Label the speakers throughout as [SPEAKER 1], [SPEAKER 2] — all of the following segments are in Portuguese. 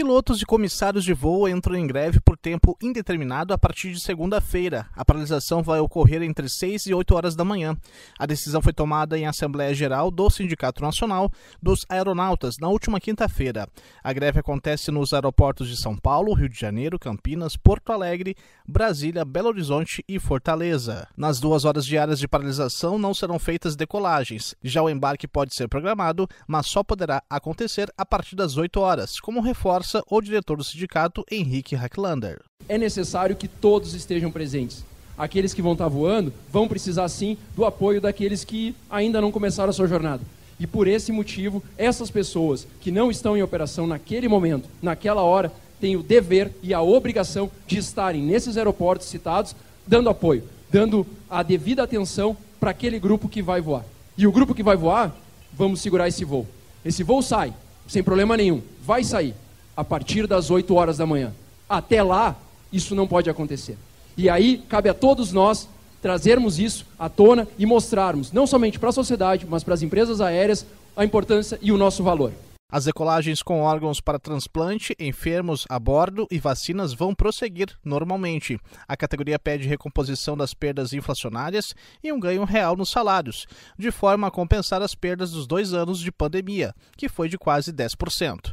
[SPEAKER 1] Pilotos e comissários de voo entram em greve por tempo indeterminado a partir de segunda-feira. A paralisação vai ocorrer entre 6 e 8 horas da manhã. A decisão foi tomada em Assembleia Geral do Sindicato Nacional dos Aeronautas na última quinta-feira. A greve acontece nos aeroportos de São Paulo, Rio de Janeiro, Campinas, Porto Alegre, Brasília, Belo Horizonte e Fortaleza. Nas duas horas diárias de paralisação não serão feitas decolagens. Já o embarque pode ser programado, mas só poderá acontecer a partir das 8 horas, como reforça conversa o diretor do sindicato, Henrique Hacklander. É necessário que todos estejam presentes.
[SPEAKER 2] Aqueles que vão estar tá voando vão precisar sim do apoio daqueles que ainda não começaram a sua jornada. E por esse motivo, essas pessoas que não estão em operação naquele momento, naquela hora, têm o dever e a obrigação de estarem nesses aeroportos citados, dando apoio, dando a devida atenção para aquele grupo que vai voar. E o grupo que vai voar, vamos segurar esse voo. Esse voo sai, sem problema nenhum, vai sair a partir das 8 horas da manhã. Até lá, isso não pode acontecer. E aí, cabe a todos nós trazermos isso à tona e mostrarmos, não somente para a sociedade, mas para
[SPEAKER 1] as empresas aéreas, a importância e o nosso valor. As decolagens com órgãos para transplante, enfermos a bordo e vacinas vão prosseguir normalmente. A categoria pede recomposição das perdas inflacionárias e um ganho real nos salários, de forma a compensar as perdas dos dois anos de pandemia, que foi de quase 10%.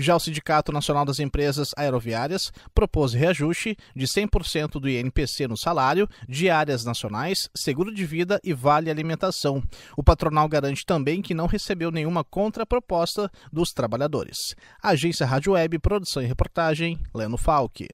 [SPEAKER 1] Já o Sindicato Nacional das Empresas Aeroviárias propôs reajuste de 100% do INPC no salário, diárias nacionais, seguro de vida e vale alimentação. O patronal garante também que não recebeu nenhuma contraproposta dos trabalhadores. Agência Rádio Web, produção e reportagem, Leno Falque